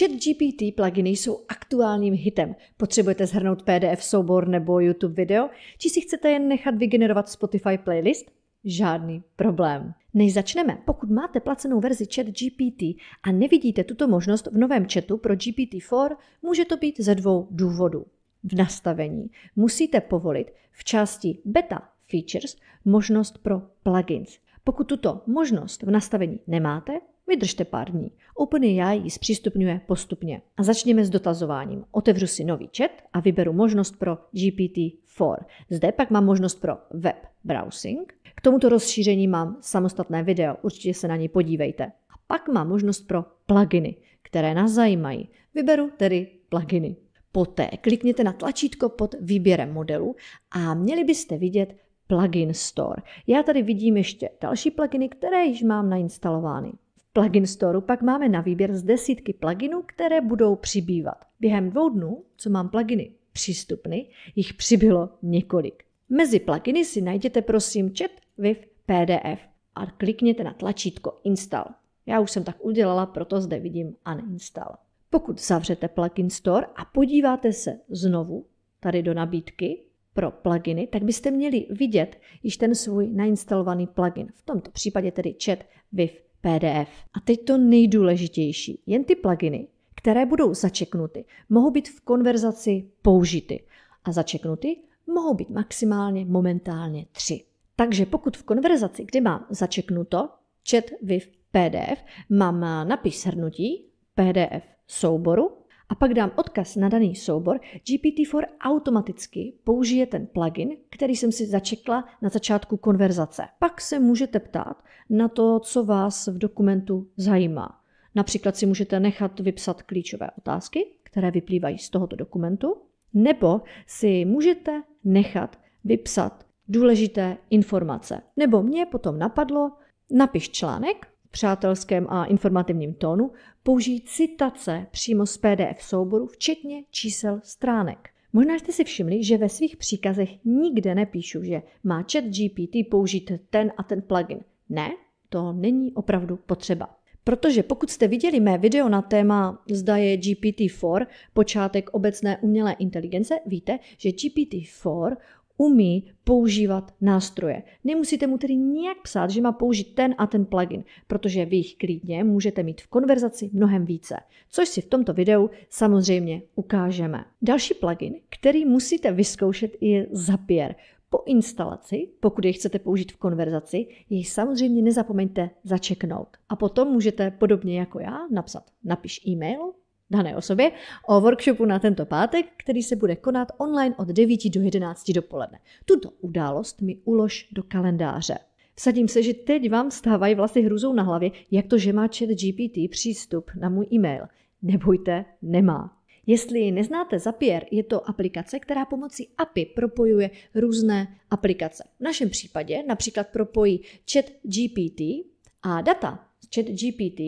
ChatGPT pluginy jsou aktuálním hitem. Potřebujete zhrnout PDF soubor nebo YouTube video? Či si chcete jen nechat vygenerovat Spotify playlist? Žádný problém. Než začneme, pokud máte placenou verzi ChatGPT a nevidíte tuto možnost v novém chatu pro GPT-4, může to být ze dvou důvodů. V nastavení musíte povolit v části Beta Features možnost pro plugins. Pokud tuto možnost v nastavení nemáte, Vydržte pár dní. OpenAI ji zpřístupňuje postupně. A začněme s dotazováním. Otevřu si nový chat a vyberu možnost pro GPT-4. Zde pak mám možnost pro web browsing. K tomuto rozšíření mám samostatné video, určitě se na něj podívejte. A pak mám možnost pro pluginy, které nás zajímají. Vyberu tedy pluginy. Poté klikněte na tlačítko pod výběrem modelu a měli byste vidět plugin store. Já tady vidím ještě další pluginy, které již mám nainstalovány plugin Store pak máme na výběr z desítky pluginů, které budou přibývat. Během dvou dnů, co mám pluginy přístupny, jich přibylo několik. Mezi pluginy si najděte prosím chat with PDF a klikněte na tlačítko Install. Já už jsem tak udělala, proto zde vidím Uninstall. Pokud zavřete plugin store a podíváte se znovu tady do nabídky pro pluginy, tak byste měli vidět již ten svůj nainstalovaný plugin. V tomto případě tedy chat with PDF. A teď to nejdůležitější. Jen ty pluginy, které budou začeknuty, mohou být v konverzaci použity. A začeknuty mohou být maximálně momentálně tři. Takže pokud v konverzaci, kdy mám začeknuto chat with PDF, mám napis hrnutí PDF souboru a pak dám odkaz na daný soubor, GPT-4 automaticky použije ten plugin, který jsem si začekla na začátku konverzace. Pak se můžete ptát na to, co vás v dokumentu zajímá. Například si můžete nechat vypsat klíčové otázky, které vyplývají z tohoto dokumentu, nebo si můžete nechat vypsat důležité informace. Nebo mě potom napadlo, napiš článek přátelském a informativním tónu použijí citace přímo z PDF souboru, včetně čísel stránek. Možná jste si všimli, že ve svých příkazech nikde nepíšu, že má chat GPT použít ten a ten plugin. Ne, to není opravdu potřeba. Protože pokud jste viděli mé video na téma zda je GPT-4 počátek obecné umělé inteligence, víte, že GPT-4 umí používat nástroje. Nemusíte mu tedy nijak psát, že má použít ten a ten plugin, protože vy jich klidně můžete mít v konverzaci mnohem více, což si v tomto videu samozřejmě ukážeme. Další plugin, který musíte vyzkoušet, je Zapier. Po instalaci, pokud jej chcete použít v konverzaci, jej samozřejmě nezapomeňte začeknout. A potom můžete, podobně jako já, napsat napiš e-mail, dané osobě o workshopu na tento pátek, který se bude konat online od 9 do 11 dopoledne. Tuto událost mi ulož do kalendáře. Vsadím se, že teď vám stávají vlasy hruzou na hlavě, jak to, že má chat GPT přístup na můj e-mail. Nebojte, nemá. Jestli ji neznáte, Zapier je to aplikace, která pomocí API propojuje různé aplikace. V našem případě například propojí chat GPT a data z chat GPT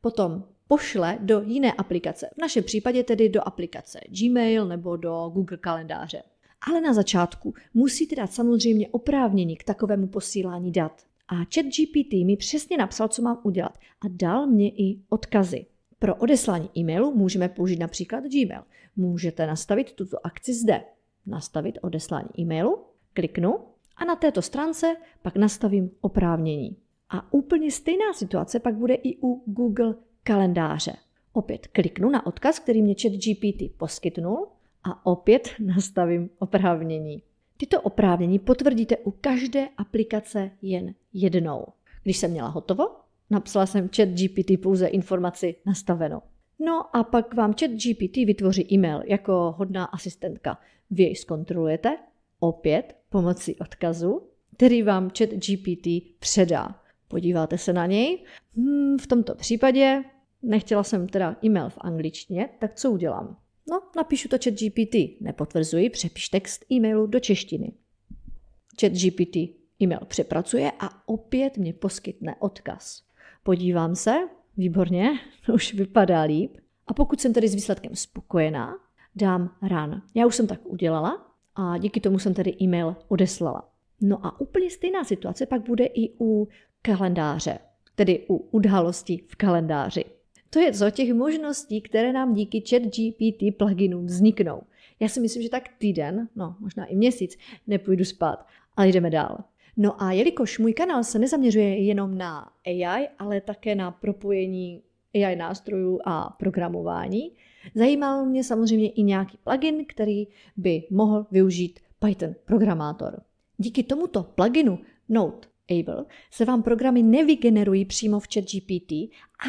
potom pošle do jiné aplikace. V našem případě tedy do aplikace Gmail nebo do Google kalendáře. Ale na začátku musíte dát samozřejmě oprávnění k takovému posílání dat. A ChatGPT mi přesně napsal, co mám udělat a dal mě i odkazy. Pro odeslání e-mailu můžeme použít například Gmail. Můžete nastavit tuto akci zde. Nastavit odeslání e-mailu, kliknu a na této stránce pak nastavím oprávnění. A úplně stejná situace pak bude i u Google kalendáře. Opět kliknu na odkaz, který mě chat GPT poskytnul a opět nastavím oprávnění. Tyto oprávnění potvrdíte u každé aplikace jen jednou. Když jsem měla hotovo, napsala jsem chat GPT pouze informaci nastavenou. No a pak vám chat GPT vytvoří e-mail jako hodná asistentka. Vy jej zkontrolujete, opět pomocí odkazu, který vám chat GPT předá podíváte se na něj. Hmm, v tomto případě nechtěla jsem teda e-mail v angličtině, tak co udělám? No, napíšu to chat GPT, nepotvrzuji, přepiš text e-mailu do češtiny. Chat GPT e-mail přepracuje a opět mě poskytne odkaz. Podívám se, výborně, už vypadá líp. A pokud jsem tedy s výsledkem spokojená, dám run. Já už jsem tak udělala a díky tomu jsem tedy e-mail odeslala. No a úplně stejná situace pak bude i u kalendáře, tedy u událostí v kalendáři. To je zo těch možností, které nám díky chat GPT pluginu vzniknou. Já si myslím, že tak týden, no možná i měsíc, nepůjdu spát, ale jdeme dál. No a jelikož můj kanál se nezaměřuje jenom na AI, ale také na propojení AI nástrojů a programování, zajímal mě samozřejmě i nějaký plugin, který by mohl využít Python programátor. Díky tomuto pluginu Note Able se vám programy nevygenerují přímo v ChatGPT,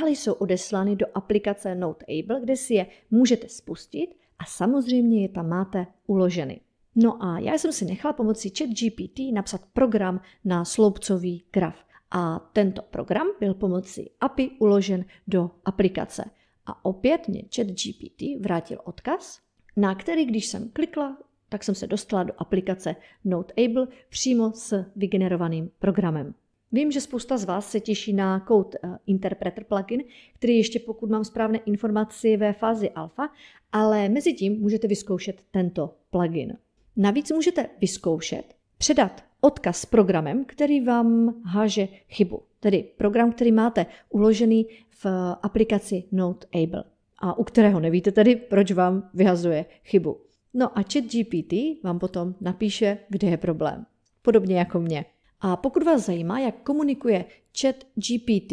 ale jsou odeslány do aplikace Able, kde si je můžete spustit a samozřejmě je tam máte uloženy. No a já jsem si nechala pomocí ChatGPT napsat program na sloupcový graf. A tento program byl pomocí API uložen do aplikace. A opět mě ChatGPT vrátil odkaz, na který, když jsem klikla, tak jsem se dostala do aplikace Noteable přímo s vygenerovaným programem. Vím, že spousta z vás se těší na Code eh, Interpreter plugin, který ještě pokud mám správné informaci ve fázi alfa, ale mezi tím můžete vyzkoušet tento plugin. Navíc můžete vyzkoušet předat odkaz s programem, který vám háže chybu, tedy program, který máte uložený v eh, aplikaci Noteable a u kterého nevíte tedy, proč vám vyhazuje chybu. No a chat GPT vám potom napíše, kde je problém. Podobně jako mě. A pokud vás zajímá, jak komunikuje chat GPT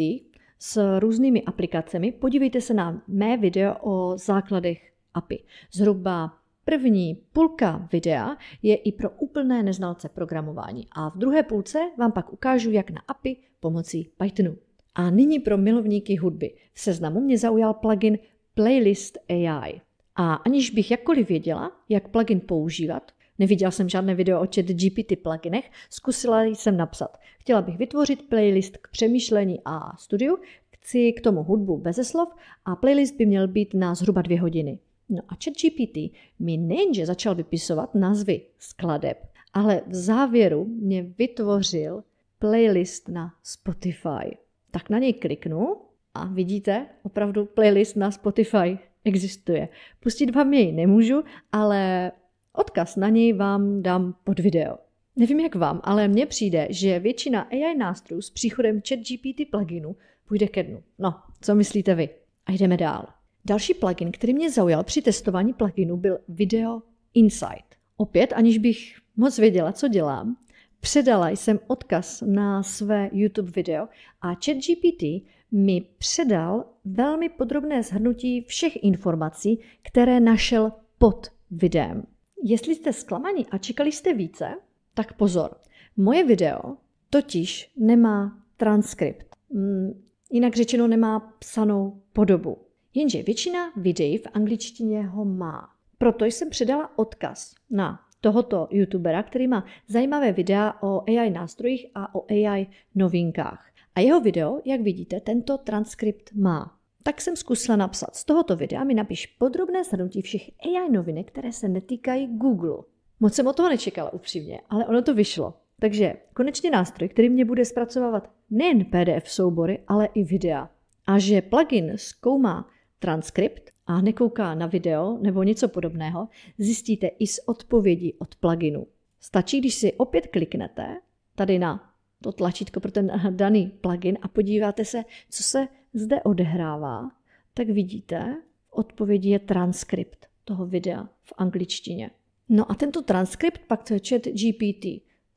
s různými aplikacemi, podívejte se na mé video o základech API. Zhruba První půlka videa je i pro úplné neznalce programování a v druhé půlce vám pak ukážu, jak na API pomocí Pythonu. A nyní pro milovníky hudby. V seznamu mě zaujal plugin Playlist AI. A aniž bych jakkoliv věděla, jak plugin používat, neviděla jsem žádné video o chat GPT pluginech, zkusila jsem napsat. Chtěla bych vytvořit playlist k přemýšlení a studiu, chci k tomu hudbu beze slov a playlist by měl být na zhruba dvě hodiny. No a GPT mi nejenže začal vypisovat názvy skladeb, ale v závěru mě vytvořil playlist na Spotify. Tak na něj kliknu a vidíte opravdu playlist na Spotify existuje. Pustit vám jej nemůžu, ale odkaz na něj vám dám pod video. Nevím jak vám, ale mně přijde, že většina AI nástrojů s příchodem ChatGPT pluginu půjde ke dnu. No, co myslíte vy? A jdeme dál. Další plugin, který mě zaujal při testování pluginu, byl Video Insight. Opět, aniž bych moc věděla, co dělám, předala jsem odkaz na své YouTube video a ChatGPT mi předal velmi podrobné shrnutí všech informací, které našel pod videem. Jestli jste zklamaní a čekali jste více, tak pozor. Moje video totiž nemá transkript. Mm, jinak řečeno nemá psanou podobu. Jenže většina videí v angličtině ho má. Proto jsem předala odkaz na tohoto youtubera, který má zajímavé videa o AI nástrojích a o AI novinkách. A jeho video, jak vidíte, tento transkript má. Tak jsem zkusila napsat. Z tohoto videa mi napiš podrobné shrnutí všech AI novinek, které se netýkají Google. Moc jsem o toho nečekala upřímně, ale ono to vyšlo. Takže konečně nástroj, který mě bude zpracovávat nejen PDF soubory, ale i videa. A že plugin zkoumá transkript a nekouká na video nebo něco podobného, zjistíte i z odpovědí od pluginu. Stačí, když si opět kliknete tady na to tlačítko pro ten eh, daný plugin a podíváte se, co se zde odehrává, tak vidíte, v odpovědi je transkript toho videa v angličtině. No a tento transkript pak chat GPT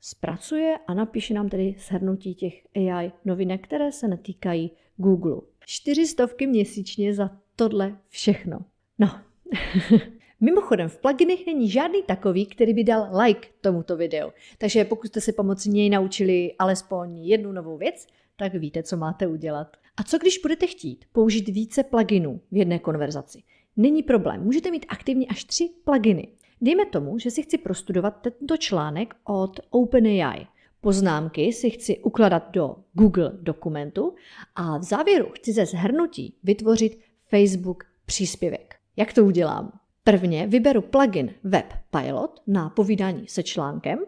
zpracuje a napíše nám tedy shrnutí těch AI novinek, které se netýkají Google. Čtyři stovky měsíčně za tohle všechno. No, Mimochodem, v pluginech není žádný takový, který by dal like tomuto videu. Takže pokud jste si pomocí něj naučili alespoň jednu novou věc, tak víte, co máte udělat. A co když budete chtít použít více pluginů v jedné konverzaci? Není problém, můžete mít aktivní až tři pluginy. Dejme tomu, že si chci prostudovat tento článek od OpenAI. Poznámky si chci ukladat do Google dokumentu a v závěru chci ze zhrnutí vytvořit Facebook příspěvek. Jak to udělám? Prvně vyberu plugin Web Pilot na povídání se článkem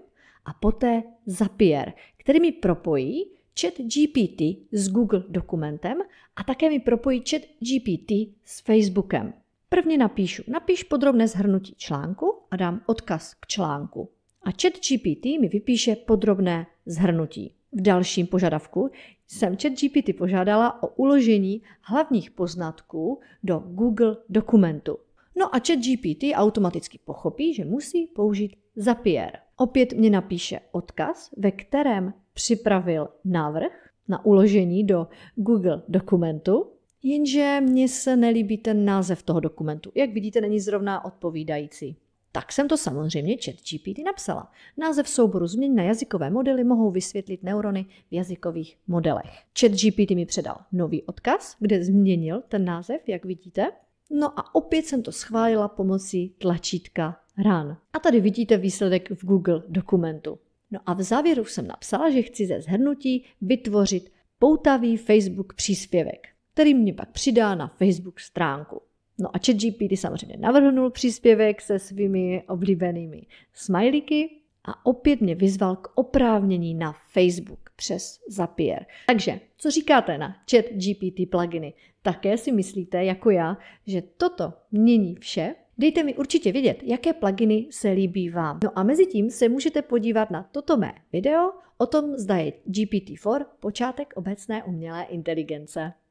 a poté Zapier, který mi propojí chat GPT s Google dokumentem a také mi propojí chat GPT s Facebookem. Prvně napíšu, napíš podrobné zhrnutí článku a dám odkaz k článku. A chat GPT mi vypíše podrobné zhrnutí. V dalším požadavku jsem GPT požádala o uložení hlavních poznatků do Google dokumentu. No a chat GPT automaticky pochopí, že musí použít Zapier. Opět mě napíše odkaz, ve kterém připravil návrh na uložení do Google dokumentu, jenže mně se nelíbí ten název toho dokumentu. Jak vidíte, není zrovna odpovídající. Tak jsem to samozřejmě chat GPT napsala. Název souboru změn na jazykové modely mohou vysvětlit neurony v jazykových modelech. Chat GPT mi předal nový odkaz, kde změnil ten název, jak vidíte. No a opět jsem to schválila pomocí tlačítka Run. A tady vidíte výsledek v Google dokumentu. No a v závěru jsem napsala, že chci ze zhrnutí vytvořit poutavý Facebook příspěvek, který mě pak přidá na Facebook stránku. No a ChatGPT samozřejmě navrhnul příspěvek se svými oblíbenými smajlíky, a opět mě vyzval k oprávnění na Facebook přes Zapier. Takže, co říkáte na chat GPT pluginy? Také si myslíte, jako já, že toto mění vše? Dejte mi určitě vědět, jaké pluginy se líbí vám. No a mezi tím se můžete podívat na toto mé video o tom, zda je GPT-4 počátek obecné umělé inteligence.